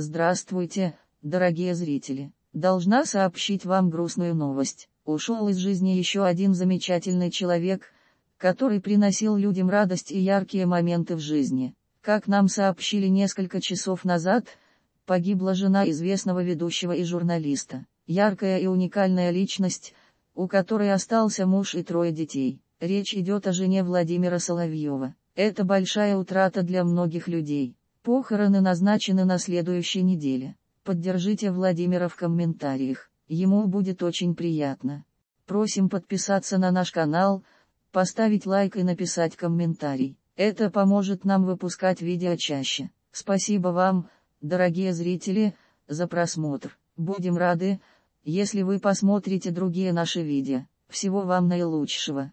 Здравствуйте, дорогие зрители. Должна сообщить вам грустную новость. Ушел из жизни еще один замечательный человек, который приносил людям радость и яркие моменты в жизни. Как нам сообщили несколько часов назад, погибла жена известного ведущего и журналиста. Яркая и уникальная личность, у которой остался муж и трое детей. Речь идет о жене Владимира Соловьева. Это большая утрата для многих людей. Похороны назначены на следующей неделе. Поддержите Владимира в комментариях, ему будет очень приятно. Просим подписаться на наш канал, поставить лайк и написать комментарий. Это поможет нам выпускать видео чаще. Спасибо вам, дорогие зрители, за просмотр. Будем рады, если вы посмотрите другие наши видео. Всего вам наилучшего.